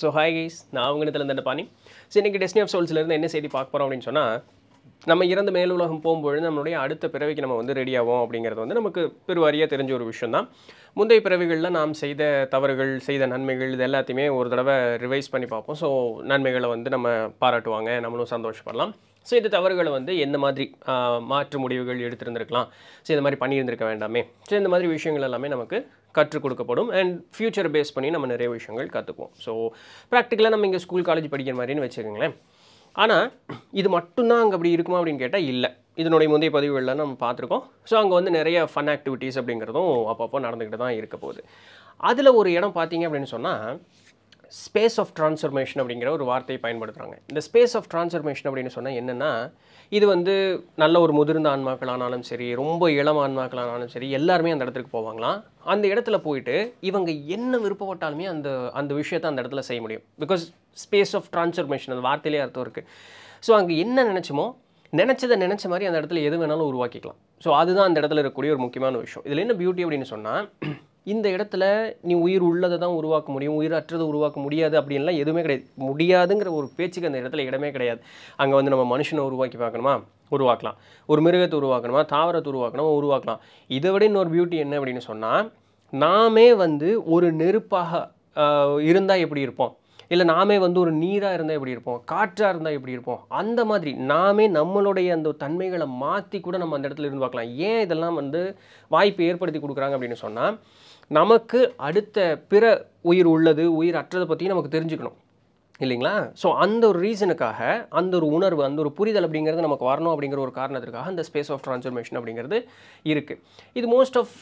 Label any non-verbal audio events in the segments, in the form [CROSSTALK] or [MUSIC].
so hi guys நான் அவங்க இடத்துல பாணி ஸோ இன்றைக்கி டெஸ்னி ஆஃப் சோல்ஸ்லேருந்து என்ன செய்தி பார்க்க போகிறோம் அப்படின்னு சொன்னால் நம்ம இறந்த மேலுலகம் போகும்பொழுது நம்மளுடைய அடுத்த பிறவிக்கு நம்ம வந்து ரெடி ஆகும் அப்படிங்கிறது வந்து நமக்கு பெருவாரியாக தெரிஞ்ச ஒரு விஷயம் தான் முந்தைய பிறவிகளில் நாம் செய்த தவறுகள் செய்த நன்மைகள் இது எல்லாத்தையுமே ஒரு தடவை ரிவைஸ் பண்ணி பார்ப்போம் ஸோ நன்மைகளை வந்து நம்ம பாராட்டுவாங்க நம்மளும் சந்தோஷப்படலாம் ஸோ இந்த தவறுகளை வந்து எந்த மாதிரி மாற்று முடிவுகள் எடுத்திருந்திருக்கலாம் ஸோ இந்த மாதிரி பண்ணியிருந்திருக்க வேண்டாமே ஸோ இந்த மாதிரி விஷயங்கள் எல்லாமே நமக்கு கற்றுக் கொடுக்கப்படும் அண்ட் ஃப்யூச்சர் பேஸ் பண்ணி நம்ம நிறைய விஷயங்கள் கற்றுக்குவோம் ஸோ ப்ராக்டிக்கலாக நம்ம இங்கே ஸ்கூல் காலேஜ் படிக்கிற மாதிரின்னு வச்சுக்கோங்களேன் ஆனால் இது மட்டும்தான் அங்கே அப்படி இருக்குமா அப்படின்னு கேட்டால் இல்லை இதனுடைய முந்தைய பதிவுகள்லாம் நம்ம பார்த்துருக்கோம் ஸோ அங்கே வந்து நிறைய ஃபன் ஆக்டிவிட்டீஸ் அப்படிங்கிறதும் அப்பப்போ நடந்துக்கிட்டு தான் இருக்க போகுது அதில் ஒரு இடம் பார்த்தீங்க அப்படின்னு சொன்னால் ஸ்பேஸ் ஆஃப் ட்ரான்ஸ்ஃபர்மேஷன் அப்படிங்கிற ஒரு வார்த்தையை பயன்படுத்துகிறாங்க இந்த ஸ்பேஸ் ஆஃப் ட்ரான்ஸ்ஃபர்மேஷன் அப்படின்னு சொன்னால் என்னென்னா இது வந்து நல்ல ஒரு முதிர்ந்த ஆன்மாக்களானாலும் சரி ரொம்ப இளம் ஆன்மாக்களானாலும் சரி எல்லாருமே அந்த இடத்துக்கு போவாங்களாம் அந்த இடத்துல போயிட்டு இவங்க என்ன விருப்பப்பட்டாலுமே அந்த அந்த விஷயத்தை அந்த இடத்துல செய்ய முடியும் பிகாஸ் ஸ்பேஸ் ஆஃப் ட்ரான்ஸ்ஃபர்மேஷன் அந்த வார்த்தையிலே அர்த்தம் இருக்குது ஸோ அங்கே என்ன நினச்சோமோ நினச்சதை நினச்ச மாதிரி அந்த இடத்துல எது வேணாலும் உருவாக்கிக்கலாம் ஸோ அதுதான் அந்த இடத்துல இருக்கக்கூடிய ஒரு முக்கியமான விஷயம் இதில் என்ன பியூட்டி அப்படின்னு சொன்னால் இந்த இடத்துல நீ உயிர் உள்ளதை தான் உருவாக்க முடியும் உயிர் அற்றது உருவாக்க முடியாது அப்படின்லாம் எதுவுமே கிடையாது முடியாதுங்கிற ஒரு பேச்சுக்கு அந்த இடத்துல இடமே கிடையாது அங்கே வந்து நம்ம மனுஷனை உருவாக்கி பார்க்கணுமா உருவாக்கலாம் ஒரு மிருகத்தை உருவாக்கணுமா தாவரத்தை உருவாக்கணுமா உருவாக்கலாம் இதை விட இன்னொரு பியூட்டி என்ன அப்படின்னு சொன்னால் நாமே வந்து ஒரு நெருப்பாக இருந்தால் எப்படி இருப்போம் இல்லை நாமே வந்து ஒரு நீராக இருந்தால் எப்படி இருப்போம் காற்றாக இருந்தால் எப்படி இருப்போம் அந்த மாதிரி நாமே நம்மளுடைய அந்த தன்மைகளை மாற்றி கூட நம்ம அந்த இடத்துல இருந்து பார்க்கலாம் ஏன் இதெல்லாம் வந்து வாய்ப்பு ஏற்படுத்தி கொடுக்குறாங்க அப்படின்னு சொன்னால் நமக்கு அடுத்த பிற உயிர் உள்ளது உயிர் அற்றதை பற்றியும் நமக்கு தெரிஞ்சுக்கணும் இல்லைங்களா ஸோ அந்த ஒரு ரீசனுக்காக அந்த ஒரு உணர்வு அந்த ஒரு புரிதல் அப்படிங்கிறது நமக்கு வரணும் அப்படிங்கிற ஒரு காரணத்திற்காக அந்த ஸ்பேஸ் ஆஃப் ட்ரான்ஸ்ஃபர்மேஷன் அப்படிங்கிறது இருக்குது இது மோஸ்ட் ஆஃப்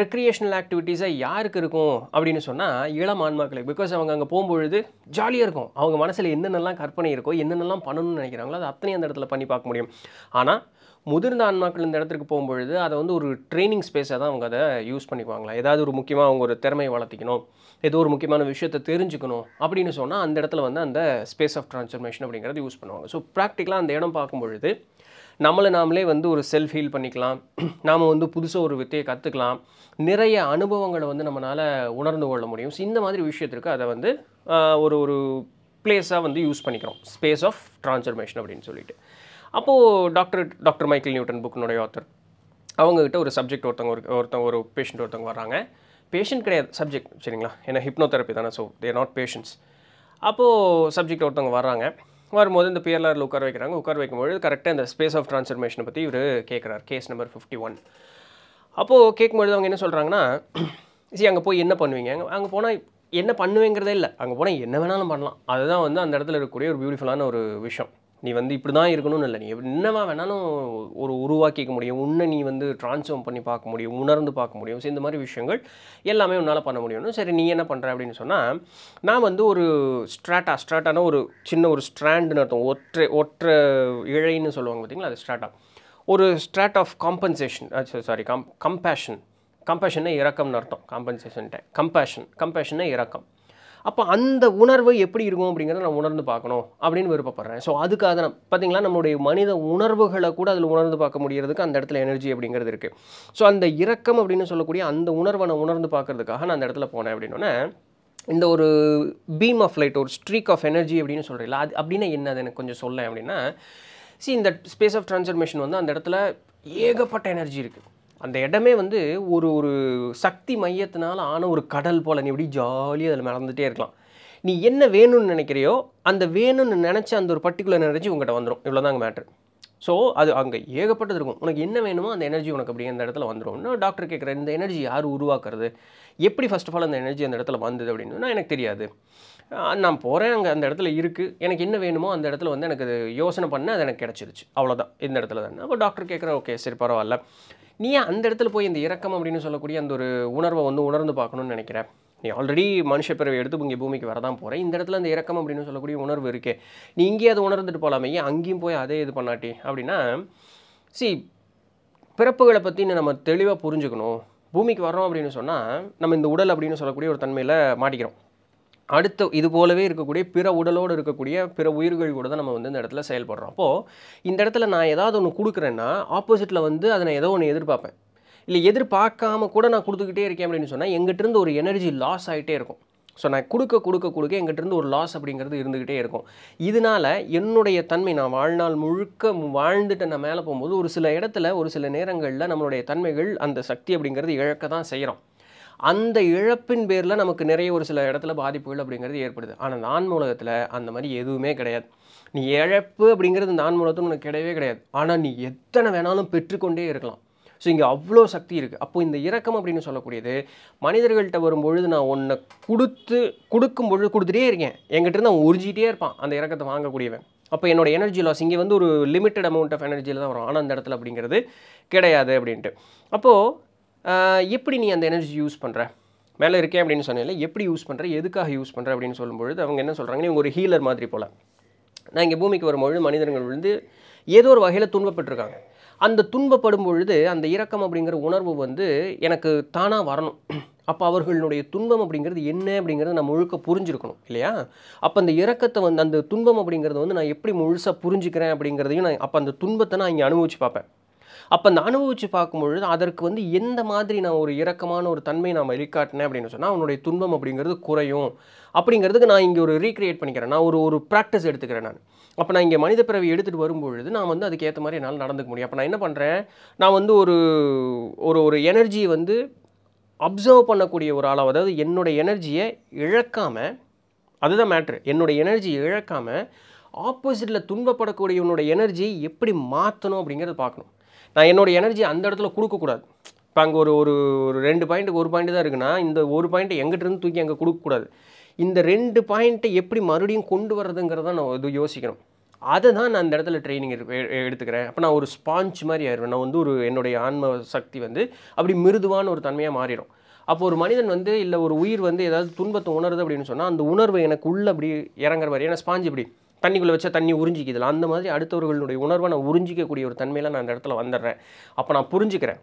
ரெக்ரியேஷனல் ஆக்டிவிட்டீஸை யாருக்கு இருக்கும் அப்படின்னு சொன்னால் இளம் ஆன்மாக்களை பிகாஸ் அவங்க அங்கே போகும்பொழுது ஜாலியாக இருக்கும் அவங்க மனசில் என்னென்னலாம் கற்பனை இருக்கோ என்னென்னலாம் பண்ணணும்னு நினைக்கிறாங்களோ அது அத்தனை அந்த இடத்துல பண்ணி பார்க்க முடியும் ஆனால் முதிர்ந்த ஆன்மாக்கள் இந்த இடத்துக்கு போகும்பொழுது அதை வந்து ஒரு ட்ரைனிங் ஸ்பேஸாக தான் அவங்க அதை யூஸ் பண்ணிக்குவாங்களா ஏதாவது ஒரு முக்கியமாக அவங்க ஒரு திறமையை வளர்த்திக்கணும் ஏதோ ஒரு முக்கியமான விஷயத்தை தெரிஞ்சுக்கணும் அப்படின்னு சொன்னால் அந்த இடத்துல வந்து அந்த ஸ்பேஸ் ஆஃப் ட்ரான்ஸ்ஃபர்மேஷன் அப்படிங்கிறது யூஸ் பண்ணுவாங்க ஸோ ப்ராக்டிக்கலாக அந்த இடம் பார்க்கும்பொழுது நம்மளை நாமளே வந்து ஒரு செல்ஃப் ஹீல் பண்ணிக்கலாம் [CLEARS THROAT] நாம் வந்து புதுசாக ஒரு வித்தையை கற்றுக்கலாம் நிறைய அனுபவங்களை வந்து நம்மளால் உணர்ந்து கொள்ள முடியும் ஸோ இந்த மாதிரி விஷயத்திற்கு அதை வந்து ஒரு ஒரு பிளேஸாக வந்து யூஸ் பண்ணிக்கிறோம் ஸ்பேஸ் ஆஃப் ட்ரான்ஸ்ஃபர்மேஷன் அப்படின்னு சொல்லிட்டு அப்போது டாக்டர் டாக்டர் மைக்கேல் நியூட்டன் புக்கினுடைய ஆத்தர் அவங்கக்கிட்ட ஒரு சப்ஜெக்ட் ஒருத்தவங்க ஒரு ஒருத்தவங்க ஒரு பேஷண்ட் ஒருத்தவங்க வராங்க பேஷண்ட் கிடையாது சப்ஜெக்ட் சரிங்களா ஏன்னா ஹிப்னோதெரப்பி தானே ஸோ தேர் நாட் பேஷண்ட்ஸ் அப்போது சப்ஜெக்ட் ஒருத்தவங்க வர்றாங்க வரும்போது இந்த பிஎல்ஆரில் உட்கார வைக்கிறாங்க உட்கார வைக்கும்போது கரெக்டாக இந்த ஸ்பேஸ் ஆஃப் ட்ரான்ஸ்ஃபர்மேஷனை பற்றி இவர் கேட்குறார் கேஸ் நம்பர் ஃபிஃப்டி ஒன் அப்போது கேட்கும்பொழுது அவங்க என்ன சொல்கிறாங்கன்னா [CLEARS THROAT] சரி அங்கே போய் என்ன பண்ணுவீங்க அங்கே அங்கே போனால் என்ன பண்ணுவேங்கிறதே இல்லை அங்கே போனால் என்ன வேணாலும் பண்ணலாம் அதுதான் வந்து அந்த இடத்துல இருக்கக்கூடிய ஒரு பியூட்டிஃபுல்லான ஒரு விஷயம் நீ வந்து இப்படி தான் இருக்கணும்னு இல்லை நீ என்னவா வேணாலும் ஒரு உருவாக்கிக்க முடியும் உன்னை நீ வந்து டிரான்ஸ்ஃபார்ம் பண்ணி பார்க்க முடியும் உணர்ந்து பார்க்க முடியும் ஸோ இந்த மாதிரி விஷயங்கள் எல்லாமே உன்னால் பண்ண முடியும்னு சரி நீ என்ன பண்ணுற அப்படின்னு சொன்னால் நான் வந்து ஒரு ஸ்ட்ராட்டா ஸ்ட்ராட்டானா ஒரு சின்ன ஒரு ஸ்ட்ராண்டுன்னு அர்த்தம் ஒற்றை ஒற்றை இழைன்னு சொல்லுவாங்க பார்த்தீங்களா அது ஸ்ட்ராட்டா ஒரு ஸ்ட்ராட் of compensation sorry com compassion கம்பேஷன்னா இறக்கம்னு அர்த்தம் காம்பன்சேஷன் கம்பேஷன் கம்பேஷன்னா இறக்கம் அப்போ அந்த உணர்வு எப்படி இருக்கும் அப்படிங்கிறத நான் உணர்ந்து பார்க்கணும் அப்படின்னு விருப்பப்படுறேன் ஸோ அதுக்காக தான் பார்த்தீங்களா நம்மளுடைய மனித உணர்வுகளை கூட அதில் உணர்ந்து பார்க்க முடியறதுக்கு அந்த இடத்துல எனர்ஜி அப்படிங்கிறது இருக்குது ஸோ அந்த இரக்கம் அப்படின்னு சொல்லக்கூடிய அந்த உணர்வை நான் உணர்ந்து பார்க்குறதுக்காக நான் அந்த இடத்துல போனேன் அப்படின்னே இந்த ஒரு பீம் ஆஃப் லைட் ஒரு ஸ்ட்ரீக் ஆஃப் எனர்ஜி அப்படின்னு சொல்கிறீங்களா அது அப்படின்னா என்ன அது எனக்கு கொஞ்சம் சொல்லேன் அப்படின்னா சி இந்த ஸ்பேஸ் ஆஃப் ட்ரான்ஸ்ஃபர்மேஷன் வந்து அந்த இடத்துல ஏகப்பட்ட எனர்ஜி இருக்குது அந்த இடமே வந்து ஒரு ஒரு சக்தி மையத்தினால் ஆன ஒரு கடல் போல் நீ எப்படி ஜாலியாக அதில் மறந்துகிட்டே இருக்கலாம் நீ என்ன வேணும்னு நினைக்கிறியோ அந்த வேணும்னு நினச்ச அந்த ஒரு பர்டிகுலர் எனர்ஜி உங்கள்கிட்ட வந்துடும் இவ்வளோதாங்க மேட்ரு ஸோ அது அங்கே ஏகப்பட்டது இருக்கும் உனக்கு என்ன வேணுமோ அந்த எனர்ஜி உனக்கு அப்படியே அந்த இடத்துல வந்துடும் இன்னும் டாக்டர் கேட்குற இந்த எனர்ஜி யார் உருவாக்குறது எப்படி ஃபஸ்ட் ஆஃப் ஆல் அந்த எனர்ஜி அந்த இடத்துல வந்தது அப்படின்னு எனக்கு தெரியாது நான் போகிறேன் அங்கே அந்த இடத்துல இருக்குது எனக்கு என்ன வேணுமோ அந்த இடத்துல வந்து எனக்கு யோசனை பண்ண அது எனக்கு கிடச்சிருச்சு அவ்வளோதான் இந்த இடத்துல தானே அப்போ டாக்டர் கேட்குறேன் ஓகே சரி பரவாயில்ல நீ அந்த இடத்துல போய் இந்த இறக்கம் அப்படின்னு சொல்லக்கூடிய அந்த ஒரு உணர்வை வந்து உணர்ந்து பார்க்கணும்னு நினைக்கிறேன் நீ ஆல்ரெடி மனுஷ பிறவை எடுத்து இங்கே பூமிக்கு வரதான் போகிறேன் இந்த இடத்துல அந்த இறக்கம் அப்படின்னு சொல்லக்கூடிய உணர்வு இருக்கே நீ இங்கேயே அதை உணர்ந்துட்டு போகலாமே ஏன் அங்கேயும் போய் அதே இது பண்ணாட்டி அப்படின்னா சி பிறப்புகளை பற்றி நம்ம தெளிவாக புரிஞ்சுக்கணும் பூமிக்கு வரோம் அப்படின்னு சொன்னால் நம்ம இந்த உடல் அப்படின்னு சொல்லக்கூடிய ஒரு தன்மையில் மாட்டிக்கிறோம் அடுத்த இது போலவே இருக்கக்கூடிய பிற உடலோடு இருக்கக்கூடிய பிற உயிர்கள் கூட தான் நம்ம வந்து இந்த இடத்துல செயல்படுறோம் அப்போது இந்த இடத்துல நான் ஏதாவது ஒன்று கொடுக்குறேன்னா ஆப்போசிட்டில் வந்து அதை நான் ஏதோ ஒன்று எதிர்பார்ப்பேன் இல்லை எதிர்பார்க்காம கூட நான் கொடுத்துக்கிட்டே இருக்கேன் அப்படின்னு சொன்னால் எங்கிட்டருந்து ஒரு எனர்ஜி லாஸ் ஆகிட்டே இருக்கும் ஸோ நான் கொடுக்க கொடுக்க கொடுக்க எங்கிட்டருந்து ஒரு லாஸ் அப்படிங்கிறது இருந்துக்கிட்டே இருக்கும் இதனால் என்னுடைய தன்மை நான் வாழ்நாள் முழுக்க வாழ்ந்துட்டு நான் மேலே போகும்போது ஒரு சில இடத்துல ஒரு சில நேரங்களில் நம்மளுடைய தன்மைகள் அந்த சக்தி அப்படிங்கிறது இழக்க தான் செய்கிறோம் அந்த இழப்பின் பேரில் நமக்கு நிறைய ஒரு சில இடத்துல பாதிப்புகள் அப்படிங்கிறது ஏற்படுது ஆனால் நான் மூலகத்தில் அந்த மாதிரி எதுவுமே கிடையாது நீ இழப்பு அப்படிங்கிறது நான் மூலத்தில் உனக்கு கிடையவே கிடையாது ஆனால் நீ எத்தனை வேணாலும் பெற்றுக்கொண்டே இருக்கலாம் ஸோ இங்கே அவ்வளோ சக்தி இருக்குது அப்போ இந்த இறக்கம் அப்படின்னு சொல்லக்கூடியது மனிதர்கள்ட்ட வரும்பொழுது நான் ஒன்றை கொடுத்து கொடுக்கும் பொழுது கொடுத்துட்டே இருக்கேன் என்கிட்ட இருந்து அவன் உறிஞ்சிக்கிட்டே இருப்பான் அந்த இறக்கத்தை வாங்கக்கூடியவன் அப்போ என்னோட எனர்ஜி லாஸ் இங்கே வந்து ஒரு லிமிட்டட் அமௌண்ட் ஆஃப் எனர்ஜியில் தான் வரும் ஆனால் அந்த இடத்துல அப்படிங்கிறது கிடையாது அப்படின்ட்டு அப்போது எப்படி நீ அந்த எனர்ஜி யூஸ் பண்ணுற மேலே இருக்கேன் அப்படின்னு சொன்னேன் எப்படி யூஸ் பண்ணுற எதுக்காக யூஸ் பண்ணுற அப்படின்னு சொல்லும்பொழுது அவங்க என்ன சொல்கிறாங்க இவங்க ஒரு ஹீலர் மாதிரி போல் நான் இங்கே பூமிக்கு வரும்பொழுது மனிதர்கள் வந்து ஏதோ ஒரு வகையில் துன்பப்பட்டிருக்காங்க அந்த துன்பப்படும் பொழுது அந்த இரக்கம் அப்படிங்கிற உணர்வு வந்து எனக்கு தானாக வரணும் அப்போ அவர்களுடைய துன்பம் அப்படிங்கிறது என்ன அப்படிங்கிறது நான் முழுக்க புரிஞ்சுருக்கணும் இல்லையா அப்போ அந்த இறக்கத்தை வந்து அந்த துன்பம் அப்படிங்கிறத வந்து நான் எப்படி முழுசாக புரிஞ்சுக்கிறேன் அப்படிங்கிறதையும் நான் அப்போ அந்த துன்பத்தை நான் இங்கே அனுபவிச்சு பார்ப்பேன் அப்போ அந்த அனுபவித்து பார்க்கும்பொழுது அதற்கு வந்து எந்த மாதிரி நான் ஒரு இறக்கமான ஒரு தன்மை நான் வெளிக்காட்டினேன் அப்படின்னு சொன்னால் அவனுடைய துன்பம் அப்படிங்கிறது குறையும் அப்படிங்கிறதுக்கு நான் இங்கே ஒரு ரீக்ரியேட் பண்ணிக்கிறேன் நான் ஒரு ஒரு ப்ராக்டிஸ் எடுத்துக்கிறேன் நான் அப்போ நான் இங்கே மனித பிறவி எடுத்துகிட்டு வரும்பொழுது நான் வந்து அதுக்கேற்ற மாதிரி என்னால் நடந்துக்க முடியும் அப்போ நான் என்ன பண்ணுறேன் நான் வந்து ஒரு ஒரு ஒரு எனர்ஜியை வந்து அப்சர்வ் பண்ணக்கூடிய ஒரு ஆளாக அதாவது என்னுடைய எனர்ஜியை இழக்காமல் அதுதான் மேட்ரு என்னோடய எனர்ஜியை இழக்காமல் ஆப்போசிட்டில் துன்பப்படக்கூடியவனுடைய எனர்ஜியை எப்படி மாற்றணும் அப்படிங்கிறத பார்க்கணும் நான் என்னோடய எனர்ஜி அந்த இடத்துல கொடுக்கக்கூடாது இப்போ அங்கே ஒரு ஒரு ஒரு ரெண்டு பாயிண்ட்டுக்கு ஒரு பாயிண்ட் தான் இருக்குன்னா இந்த ஒரு பாயிண்ட்டை எங்கிட்டருந்து தூக்கி அங்கே கொடுக்கக்கூடாது இந்த ரெண்டு பாயிண்ட்டை எப்படி மறுபடியும் கொண்டு வர்றதுங்கிறத நான் இது யோசிக்கணும் அதை தான் நான் அந்த இடத்துல ட்ரைனிங் எடுத்துக்கிறேன் அப்போ நான் ஒரு ஸ்பாஞ்ச் மாதிரி ஆயிடுவேன் நான் வந்து ஒரு என்னுடைய ஆன்ம சக்தி வந்து அப்படி மிருதுவான ஒரு தன்மையாக மாறிடும் அப்போ ஒரு மனிதன் வந்து இல்லை ஒரு உயிர் வந்து ஏதாவது துன்பத்தை உணருது அப்படின்னு சொன்னால் அந்த உணர்வு எனக்கு உள்ளே அப்படி இறங்குற மாதிரி ஏன்னா ஸ்பாஞ்சு இப்படி தண்ணிக்குள்ளே வச்சா தண்ணி உறிஞ்சிக்குதுல அந்த மாதிரி அடுத்தவர்களுடைய உணர்வை நான் உறிஞ்சிக்கக்கூடிய ஒரு தன்மையில் நான் அந்த இடத்துல வந்துடுறேன் அப்போ நான் புரிஞ்சுக்கிறேன்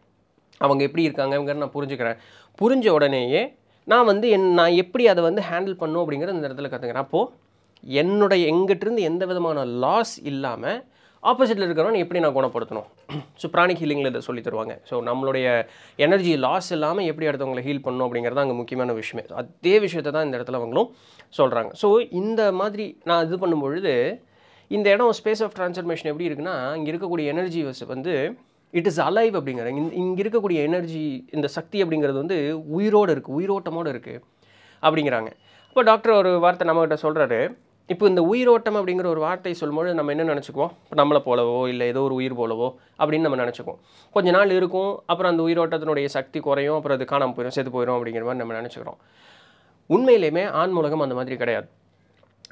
அவங்க எப்படி இருக்காங்கங்கிற நான் புரிஞ்சுக்கிறேன் புரிஞ்ச உடனேயே நான் வந்து என் நான் எப்படி அதை வந்து ஹேண்டில் பண்ணும் அப்படிங்கிற அந்த இடத்துல கற்றுக்கிறேன் அப்போது என்னுடைய எங்கிட்டிருந்து எந்த விதமான லாஸ் இல்லாமல் ஆப்போசிட்டில் இருக்கிறவன் எப்படி நான் குணப்படுத்தணும் ஸோ பிராணிக் ஹீலிங்கில் இதை சொல்லி தருவாங்க ஸோ நம்மளுடைய எனர்ஜி லாஸ் இல்லாமல் எப்படி அடுத்தவங்களை ஹீல் பண்ணணும் அப்படிங்கிறது அங்கே முக்கியமான விஷயமே அதே விஷயத்தை தான் இந்த இடத்துல அவங்களும் சொல்கிறாங்க ஸோ இந்த மாதிரி நான் இது பண்ணும்பொழுது இந்த இடம் ஸ்பேஸ் ஆஃப் ட்ரான்ஸ்ஃபர்மேஷன் எப்படி இருக்குன்னா இங்கே இருக்கக்கூடிய எனர்ஜி வந்து இட் இஸ் அலைவ் அப்படிங்கிற இங்கே இங்கே இருக்கக்கூடிய எனர்ஜி இந்த சக்தி அப்படிங்கிறது வந்து உயிரோடு இருக்குது உயிரோட்டமோடு இருக்குது அப்படிங்கிறாங்க இப்போ டாக்டர் ஒரு வார்த்தை நம்மகிட்ட சொல்கிறாரு இப்போ இந்த உயிரோட்டம் அப்படிங்கிற ஒரு வார்த்தை சொல்லும்போது நம்ம என்ன நினச்சிக்குவோம் நம்மளை போலவோ இல்லை ஏதோ ஒரு உயிர் போலவோ அப்படின்னு நம்ம நினச்சிக்குவோம் கொஞ்ச நாள் இருக்கும் அப்புறம் அந்த உயிரோட்டத்தினுடைய சக்தி குறையும் அப்புறம் அது காணாமல் போயிடும் செத்து போயிடும் அப்படிங்கிற மாதிரி நம்ம நினச்சிக்கிறோம் உண்மையிலேயுமே ஆண் மூலகம் அந்த மாதிரி கிடையாது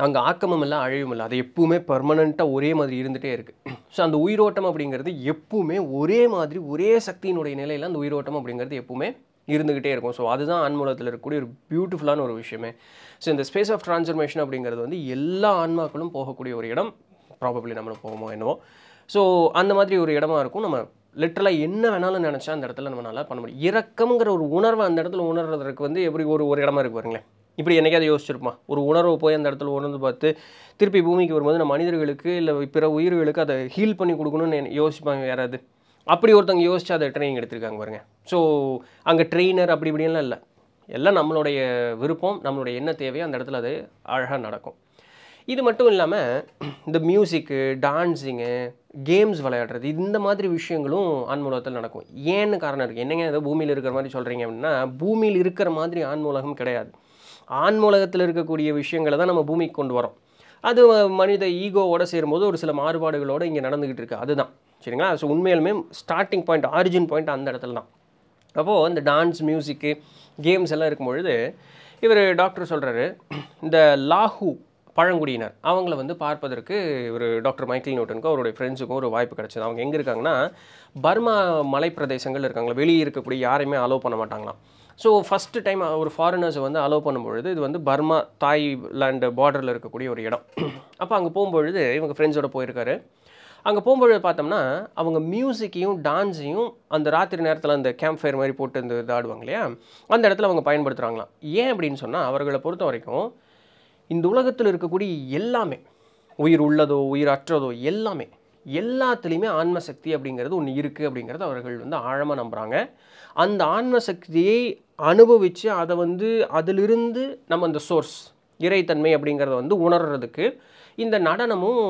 அங்கே ஆக்கமும் இல்லை அழிவும் இல்லை அது எப்பவுமே பர்மனெண்ட்டாக ஒரே மாதிரி இருந்துகிட்டே இருக்குது ஸோ அந்த உயிரோட்டம் அப்படிங்கிறது எப்பவுமே ஒரே மாதிரி ஒரே சக்தியினுடைய நிலையில் அந்த உயிரோட்டம் அப்படிங்கிறது எப்பவுமே இருந்துக்கிட்டே இருக்கும் ஸோ அதுதான் ஆன்மூலத்தில் இருக்கக்கூடிய ஒரு பியூட்டிஃபுல்லான ஒரு விஷயமே ஸோ இந்த ஸ்பேஸ் ஆஃப் ட்ரான்ஸ்ஃபர்மேஷன் அப்படிங்கிறது வந்து எல்லா ஆன்மாக்களும் போகக்கூடிய ஒரு இடம் ப்ராபப்ளி நம்மளும் போகமோ என்னவோ ஸோ அந்த மாதிரி ஒரு இடமா இருக்கும் நம்ம லிட்டரலாக என்ன வேணாலும் நினச்சா அந்த இடத்துல நம்ம நல்லா பண்ண முடியும் இறக்கங்கிற ஒரு உணர்வை அந்த இடத்துல உணர்றதுக்கு வந்து எப்படி ஒரு ஒரு இடமா இருக்கு பாருங்களேன் இப்படி என்னைக்காவது யோசிச்சிருப்பான் ஒரு உணர்வு போய் அந்த இடத்துல உணர்ந்து பார்த்து திருப்பி பூமிக்கு வரும்போது நம்ம மனிதர்களுக்கு இல்லை பிற உயிர்களுக்கு அதை ஹீல் பண்ணி கொடுக்கணும்னு யோசிப்பாங்க யாராவது அப்படி ஒருத்தவங்க யோசிச்சு அதை ட்ரைனிங் எடுத்திருக்காங்க பாருங்க ஸோ அங்கே ட்ரெயினர் அப்படி இப்படின்லாம் இல்லை எல்லாம் நம்மளுடைய விருப்பம் நம்மளுடைய என்ன தேவையோ அந்த இடத்துல அது அழகாக நடக்கும் இது மட்டும் இல்லாமல் இந்த மியூசிக்கு டான்ஸிங்கு கேம்ஸ் விளையாடுறது இந்த மாதிரி விஷயங்களும் ஆன்மூலகத்தில் நடக்கும் ஏன்னு காரணம் இருக்குது என்னங்க ஏதோ பூமியில் இருக்கிற மாதிரி சொல்கிறீங்க அப்படின்னா பூமியில் இருக்கிற மாதிரி ஆன்மூலகம் கிடையாது ஆன்மூலகத்தில் இருக்கக்கூடிய விஷயங்களை தான் நம்ம பூமிக்கு கொண்டு வரோம் அது மனித ஈகோவோடு சேரும்போது ஒரு சில மாறுபாடுகளோடு இங்கே நடந்துக்கிட்டு இருக்குது அதுதான் சரிங்களா ஸோ உண்மையிலுமே ஸ்டார்டிங் பாயிண்ட் ஆரிஜின் பாயிண்ட் அந்த இடத்துல தான் அப்போது இந்த டான்ஸ் மியூசிக்கு கேம்ஸ் எல்லாம் இருக்கும்பொழுது இவர் டாக்டர் சொல்கிறாரு இந்த லாஹு பழங்குடியினர் அவங்கள வந்து பார்ப்பதற்கு ஒரு டாக்டர் மைக்கேல் நியூட்டனுக்கும் அவருடைய ஃப்ரெண்ட்ஸுக்கும் ஒரு வாய்ப்பு கிடச்சிது அவங்க எங்கே இருக்காங்கன்னா பர்மா மலை பிரதேசங்கள் இருக்காங்களா வெளியே இருக்கக்கூடிய யாரையுமே அலோவ் பண்ண மாட்டாங்களாம் ஸோ ஃபஸ்ட்டு டைம் ஒரு ஃபாரினர்ஸை வந்து அலோவ் பண்ணும்பொழுது இது வந்து பர்மா தாய்லாண்டு பார்டரில் இருக்கக்கூடிய ஒரு இடம் அப்போ அங்கே போகும்பொழுது இவங்க ஃப்ரெண்ட்ஸோட போயிருக்காரு அங்கே போகும்பொழுது பார்த்தோம்னா அவங்க மியூசிக்கையும் டான்ஸையும் அந்த ராத்திரி நேரத்தில் அந்த கேம்ப் ஃபயர் மாதிரி போட்டு இந்த இது ஆடுவாங்க இல்லையா அந்த இடத்துல அவங்க பயன்படுத்துகிறாங்களாம் ஏன் அப்படின்னு சொன்னால் அவர்களை பொறுத்த வரைக்கும் இந்த உலகத்தில் இருக்கக்கூடிய எல்லாமே உயிர் உள்ளதோ உயிர் அற்றதோ எல்லாமே எல்லாத்துலேயுமே ஆன்மசக்தி அப்படிங்கிறது ஒன்று இருக்குது அப்படிங்கிறது அவர்கள் வந்து ஆழமாக நம்புகிறாங்க அந்த ஆன்மசக்தியை அனுபவித்து அதை வந்து அதிலிருந்து நம்ம அந்த சோர்ஸ் இறைத்தன்மை அப்படிங்கிறத வந்து உணர்கிறதுக்கு இந்த நடனமும்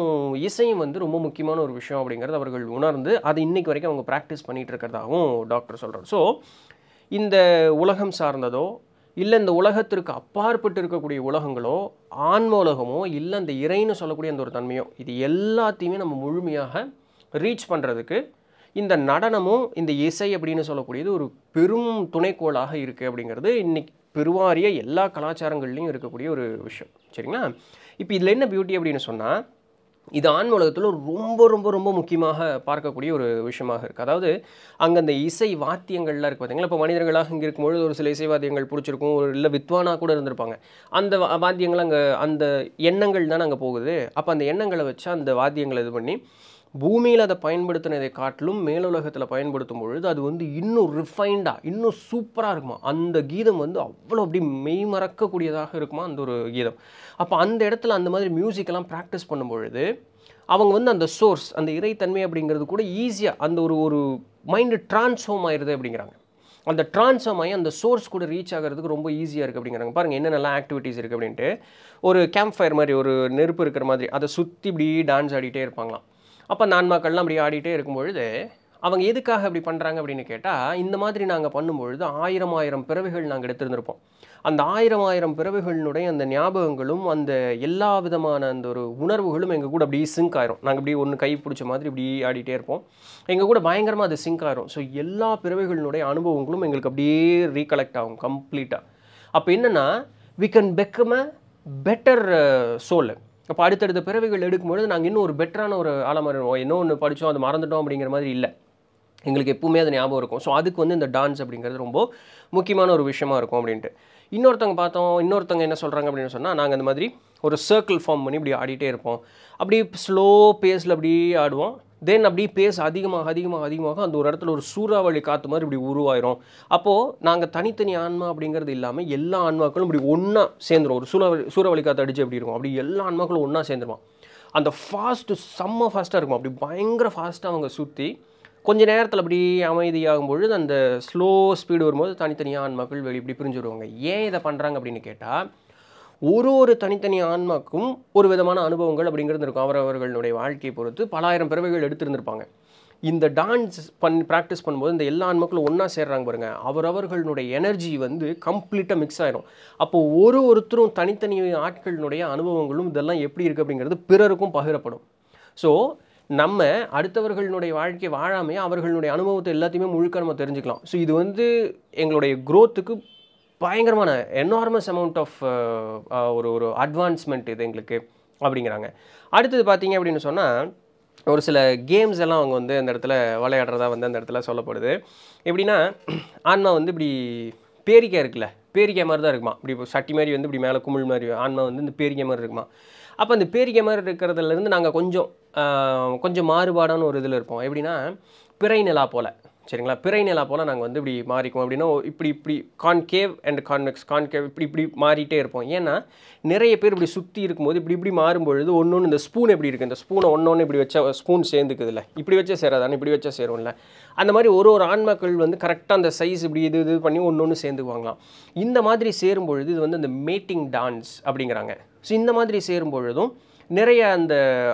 இசையும் வந்து ரொம்ப முக்கியமான ஒரு விஷயம் அப்படிங்கிறது அவர்கள் உணர்ந்து அது இன்னைக்கு வரைக்கும் அவங்க ப்ராக்டிஸ் பண்ணிகிட்டு இருக்கிறதாகவும் டாக்டர் சொல்கிறார் ஸோ இந்த உலகம் சார்ந்ததோ இல்லை இந்த உலகத்திற்கு அப்பாற்பட்டு இருக்கக்கூடிய உலகங்களோ ஆன்ம உலகமோ இல்லை அந்த இறைன்னு சொல்லக்கூடிய அந்த ஒரு தன்மையோ இது எல்லாத்தையுமே நம்ம முழுமையாக ரீச் பண்ணுறதுக்கு இந்த நடனமும் இந்த இசை அப்படின்னு சொல்லக்கூடியது ஒரு பெரும் துணைக்கோளாக இருக்குது அப்படிங்கிறது இன்னைக்கு பெருவாரிய எல்லா கலாச்சாரங்கள்லேயும் இருக்கக்கூடிய ஒரு விஷயம் சரிங்களா இப்போ இதில் என்ன பியூட்டி அப்படின்னு சொன்னால் இது ஆண் உலகத்தில் ரொம்ப ரொம்ப ரொம்ப முக்கியமாக பார்க்கக்கூடிய ஒரு விஷயமாக இருக்குது அதாவது அங்கே அந்த இசை வாத்தியங்கள்லாம் இருக்குது பார்த்தீங்களா இப்போ மனிதர்களாக இங்கே இருக்கும்பொழுது ஒரு சில இசை வாத்தியங்கள் பிடிச்சிருக்கும் ஒரு இல்லை வித்வானாக கூட இருந்திருப்பாங்க அந்த வாத்தியங்கள் அங்கே அந்த எண்ணங்கள் தானே அங்கே போகுது அப்போ அந்த எண்ணங்களை வச்சு அந்த வாத்தியங்களை இது பண்ணி பூமியில் அதை பயன்படுத்தினதை காட்டிலும் மேலுலகத்தில் பயன்படுத்தும் பொழுது அது வந்து இன்னும் ரிஃபைண்டாக இன்னும் சூப்பராக இருக்குமா அந்த கீதம் வந்து அவ்வளோ அப்படி மெய் மறக்கக்கூடியதாக இருக்குமா அந்த ஒரு கீதம் அப்போ அந்த இடத்துல அந்த மாதிரி மியூசிக்கெல்லாம் ப்ராக்டிஸ் பண்ணும் பொழுது அவங்க வந்து அந்த சோர்ஸ் அந்த இறைத்தன்மை அப்படிங்கிறது கூட ஈஸியாக அந்த ஒரு ஒரு மைண்டு ட்ரான்ஸ்ஃபார்ம் ஆயிடுது அப்படிங்கிறாங்க அந்த ட்ரான்ஸ்ஃபார்ம் ஆகி அந்த சோர்ஸ் கூட ரீச் ஆகிறதுக்கு ரொம்ப ஈஸியாக இருக்குது அப்படிங்கிறாங்க பாருங்கள் என்னென்னலாம் ஆக்டிவிட்டீஸ் இருக்குது அப்படின்ட்டு ஒரு கேம்ப் ஃபயர் மாதிரி ஒரு நெருப்பு இருக்கிற மாதிரி அதை சுற்றி இப்படி டான்ஸ் ஆடிட்டே இருப்பாங்களாம் அப்போ அந்த ஆன்மாக்கள்லாம் அப்படி ஆடிட்டே இருக்கும்பொழுது அவங்க எதுக்காக அப்படி பண்ணுறாங்க அப்படின்னு கேட்டால் இந்த மாதிரி நாங்கள் பண்ணும்பொழுது ஆயிரம் ஆயிரம் பிறவைகள் நாங்கள் எடுத்திருந்திருப்போம் அந்த ஆயிரம் ஆயிரம் பிறவைகளினுடைய அந்த ஞாபகங்களும் அந்த எல்லா விதமான அந்த ஒரு உணர்வுகளும் எங்கள் கூட அப்படியே சிங்க் ஆயிரும் நாங்கள் இப்படி ஒன்று கை பிடிச்ச மாதிரி இப்படி ஆடிட்டே இருப்போம் எங்கள் கூட பயங்கரமாக அது சிங்க் ஆயிரும் ஸோ எல்லா பிறவைகளினுடைய அனுபவங்களும் எங்களுக்கு அப்படியே ரீகலெக்ட் ஆகும் கம்ப்ளீட்டாக அப்போ என்னென்னா we can uh better soul அப்போ அடுத்தடுத்த பிறவைகள் எடுக்கும்பொழுது நாங்கள் இன்னும் ஒரு பெட்டரான ஒரு ஆளாக இருவோம் என்ன ஒன்று படித்தோம் அது மறந்துட்டோம் அப்படிங்கிற மாதிரி இல்லை எங்களுக்கு எப்பவுமே அது ஞாபகம் இருக்கும் ஸோ அதுக்கு வந்து இந்த டான்ஸ் அப்படிங்கிறது ரொம்ப முக்கியமான ஒரு விஷயமா இருக்கும் அப்படின்ட்டு இன்னொருத்தவங்க பார்த்தோம் இன்னொருத்தவங்க என்ன சொல்கிறாங்க அப்படின்னு சொன்னால் நாங்கள் அந்த மாதிரி ஒரு சர்க்கிள் ஃபார்ம் பண்ணி இப்படி ஆடிட்டே இருப்போம் அப்படியே ஸ்லோ பேஸில் அப்படியே ஆடுவோம் தென் அப்படியே பேச அதிகமாக அதிகமாக அதிகமாக அந்த ஒரு இடத்துல ஒரு சூறாவளி காற்று மாதிரி இப்படி உருவாயிரும் அப்போது நாங்கள் தனித்தனி ஆன்மா அப்படிங்கிறது இல்லாமல் எல்லா ஆன்மாக்களும் இப்படி ஒன்றா சேர்ந்துடும் ஒரு சூறாவளி சூறாவளி காற்று அடித்து எப்படி இருக்கும் அப்படி எல்லா ஆன்மாக்களும் ஒன்றா சேர்ந்துருவான் அந்த ஃபாஸ்ட்டு செம்ம ஃபாஸ்ட்டாக இருக்கும் அப்படி பயங்கர ஃபாஸ்ட்டாக அவங்க சுற்றி கொஞ்ச நேரத்தில் அப்படி அமைதியாகும் பொழுது அந்த ஸ்லோ ஸ்பீடு வரும்போது தனித்தனியாக ஆன்மாக்கள் வெளி இப்படி பிரிஞ்சு ஏன் இதை பண்ணுறாங்க அப்படின்னு கேட்டால் ஒரு ஒரு தனித்தனி ஆன்மாக்கும் ஒரு விதமான அனுபவங்கள் அப்படிங்கிறது இருக்கும் அவரவர்களுடைய வாழ்க்கையை பொறுத்து பலாயிரம் பிறவைகள் எடுத்திருந்திருப்பாங்க இந்த டான்ஸ் பண் ப்ராக்டிஸ் பண்ணும்போது இந்த எல்லா ஆன்மக்களும் ஒன்றா சேர்றாங்க பாருங்கள் அவரவர்களுடைய எனர்ஜி வந்து கம்ப்ளீட்டாக மிக்ஸ் ஆகிடும் அப்போது ஒரு ஒருத்தரும் தனித்தனி ஆட்களினுடைய அனுபவங்களும் இதெல்லாம் எப்படி இருக்குது அப்படிங்கிறது பிறருக்கும் பகிரப்படும் ஸோ நம்ம அடுத்தவர்களுடைய வாழ்க்கை வாழாமையே அவர்களுடைய அனுபவத்தை எல்லாத்தையுமே முழுக்க நம்ம தெரிஞ்சுக்கலாம் ஸோ இது வந்து எங்களுடைய குரோத்துக்கு பயங்கரமான என்னார்மஸ் அமௌண்ட் ஆஃப் ஒரு ஒரு அட்வான்ஸ்மெண்ட் இது எங்களுக்கு அப்படிங்கிறாங்க அடுத்தது பார்த்தீங்க அப்படின்னு சொன்னால் ஒரு சில கேம்ஸ் எல்லாம் அவங்க வந்து அந்த இடத்துல விளையாடுறதா வந்து அந்த இடத்துல சொல்லப்படுது எப்படின்னா ஆன்மா வந்து இப்படி பேரிக்கை இருக்குல்ல பேரிக்கை மாதிரி தான் இருக்குமா இப்படி சட்டி மாதிரி வந்து இப்படி மேலே குமிழ் மாதிரி ஆன்மா வந்து இந்த பேரிக்கை மாதிரி இருக்குமா அப்போ அந்த பேரிக்கை மாதிரி இருக்கிறதுலேருந்து நாங்கள் கொஞ்சம் கொஞ்சம் மாறுபாடான ஒரு இதில் இருப்போம் எப்படின்னா பிறை நிலா போல் சரிங்களா பிறை நிலா போல் நாங்கள் வந்து இப்படி மாறிக்குவோம் அப்படின்னா இப்படி இப்படி கான்கேவ் அண்ட் கான்வெக்ஸ் கான்கேவ் இப்படி இப்படி மாறிட்டே இருப்போம் ஏன்னா நிறைய பேர் இப்படி சுற்றி இருக்கும்போது இப்படி இப்படி மாறும்பொழுது ஒன்று ஒன்று இந்த ஸ்பூன் எப்படி இருக்குது இந்த ஸ்பூனை ஒன்று ஒன்று இப்படி வச்சா ஸ்பூன் சேர்ந்துக்குதுல்ல இப்படி வச்சா சேராதானே இப்படி வச்சா சேரும்ல அந்த மாதிரி ஒரு ஒரு ஆன்மாக்கள் வந்து கரெக்டாக அந்த சைஸ் இப்படி இது இது பண்ணி ஒன்று ஒன்று சேர்ந்துக்குவாங்களாம் இந்த மாதிரி சேரும்பொழுது இது வந்து இந்த மேட்டிங் டான்ஸ் அப்படிங்கிறாங்க ஸோ இந்த மாதிரி சேரும்பொழுதும் நிறைய அந்த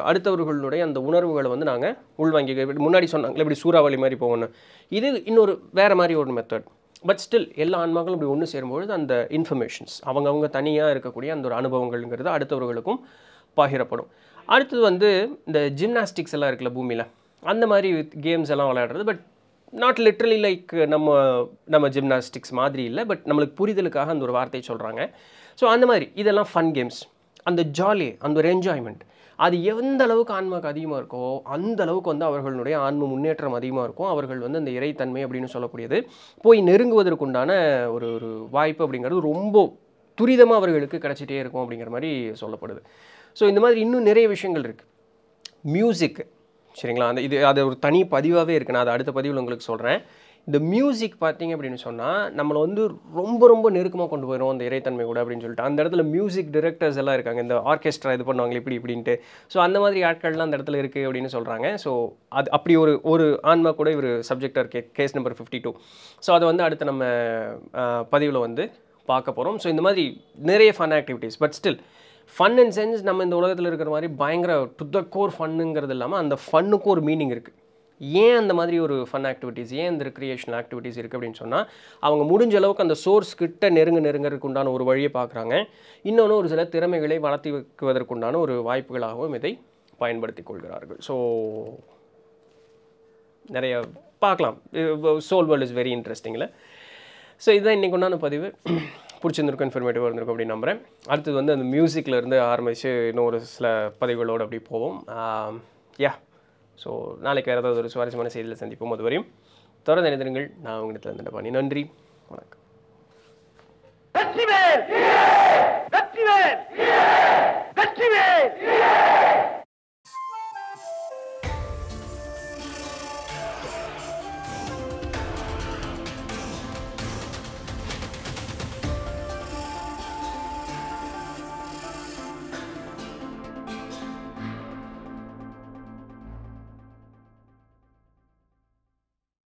அடுத்தவர்களுடைய அந்த உணர்வுகளை வந்து நாங்கள் உள்வாங்கி முன்னாடி சொன்னாங்களே இப்படி சூறாவளி மாதிரி போகணும் இது இன்னொரு வேறு மாதிரி ஒரு மெத்தட் பட் ஸ்டில் எல்லா ஆன்மாக்களும் இப்படி ஒன்று சேரும்பொழுது அந்த இன்ஃபர்மேஷன்ஸ் அவங்கவுங்க தனியாக இருக்கக்கூடிய அந்த ஒரு அனுபவங்கள்ங்கிறது அடுத்தவர்களுக்கும் பகிரப்படும் அடுத்தது வந்து இந்த ஜிம்னாஸ்டிக்ஸ் எல்லாம் இருக்குல்ல பூமியில் அந்த மாதிரி கேம்ஸ் எல்லாம் விளையாடுறது பட் நாட் லிட்ரலி லைக் நம்ம நம்ம ஜிம்னாஸ்டிக்ஸ் மாதிரி இல்லை பட் நம்மளுக்கு புரிதலுக்காக அந்த ஒரு வார்த்தையை சொல்கிறாங்க ஸோ அந்த மாதிரி இதெல்லாம் ஃபன் கேம்ஸ் அந்த ஜாலி அந்த ஒரு என்ஜாய்மெண்ட் அது எந்த அளவுக்கு ஆன்மாவுக்கு அதிகமாக இருக்கோ அந்த அளவுக்கு வந்து அவர்களுடைய ஆன்ம முன்னேற்றம் அதிகமாக இருக்கும் அவர்கள் வந்து அந்த இறைத்தன்மை அப்படின்னு சொல்லக்கூடியது போய் நெருங்குவதற்குண்டான ஒரு ஒரு வாய்ப்பு அப்படிங்கிறது ரொம்ப துரிதமாக அவர்களுக்கு கிடச்சிட்டே இருக்கும் அப்படிங்கிற மாதிரி சொல்லப்படுது ஸோ இந்த மாதிரி இன்னும் நிறைய விஷயங்கள் இருக்குது மியூசிக் சரிங்களா அந்த இது அது ஒரு தனி பதிவாகவே இருக்குது நான் அதை அடுத்த பதிவில் உங்களுக்கு சொல்கிறேன் இந்த மியூசிக் பார்த்தீங்க அப்படின்னு சொன்னால் நம்மளை வந்து ரொம்ப ரொம்ப நெருக்கமாக கொண்டு போயிடும் அந்த இறைத்தன்மை கூட அப்படின்னு சொல்லிட்டு அந்த இடத்துல மியூசிக் டிரெக்டர்ஸ் எல்லாம் இருக்காங்க இந்த ஆர்கெஸ்ட்ரா இது பண்ணுவாங்க இப்படி இப்படின்ட்டு ஸோ அந்த மாதிரி ஆட்கள்லாம் அந்த இடத்துல இருக்குது அப்படின்னு சொல்கிறாங்க ஸோ அது அப்படி ஒரு ஒரு ஆன்மா கூட இவர் சப்ஜெக்டாக இருக்கே case number fifty two so அதை வந்து அடுத்து நம்ம பதிவில் வந்து பார்க்க போகிறோம் ஸோ இந்த மாதிரி நிறைய fun activities but still fun and sense நம்ம இந்த உலகத்தில் இருக்கிற மாதிரி பயங்கர டு த கோர் ஃபன்னுங்கிறது இல்லாமல் அந்த ஃபன்னுக்கு ஒரு மீனிங் இருக்குது ஏன் அந்த மாதிரி ஒரு ஃபன் ஆக்டிவிட்டீஸ் ஏன் இந்த ரிக்ரியேஷனல் ஆக்டிவிட்டீஸ் இருக்குது அப்படின்னு சொன்னால் அவங்க முடிஞ்ச அளவுக்கு அந்த சோர்ஸ் கிட்ட நெருங்க நெருங்கிறதுக்கு உண்டான ஒரு வழியை பார்க்குறாங்க இன்னொன்று ஒரு சில திறமைகளை வளர்த்தி வைக்குவதற்குண்டான ஒரு வாய்ப்புகளாகவும் இதை பயன்படுத்தி கொள்கிறார்கள் ஸோ நிறைய பார்க்கலாம் சோல் வேர்ல்ட் இஸ் வெரி இன்ட்ரெஸ்டிங்கில் ஸோ இதுதான் இன்றைக்கு உண்டான பதிவு பிடிச்சிருந்துருக்கும் இன்ஃபர்மேட்டிவாக இருந்திருக்கும் அப்படின்னு நம்புகிறேன் அடுத்தது வந்து அந்த மியூசிக்கில் இருந்து ஆரம்பித்து இன்னும் ஒரு சில பதிவுகளோடு அப்படி போவோம் யா um, ஸோ நாளைக்கு வேறு ஏதாவது ஒரு சுவாரஸ்யமான செய்தியில் சந்திப்போம் அது வரையும் தொடர்ந்து இணைந்திருங்கள் நான் உங்களிடத்தில் இருந்த பண்ணி நன்றி வணக்கம்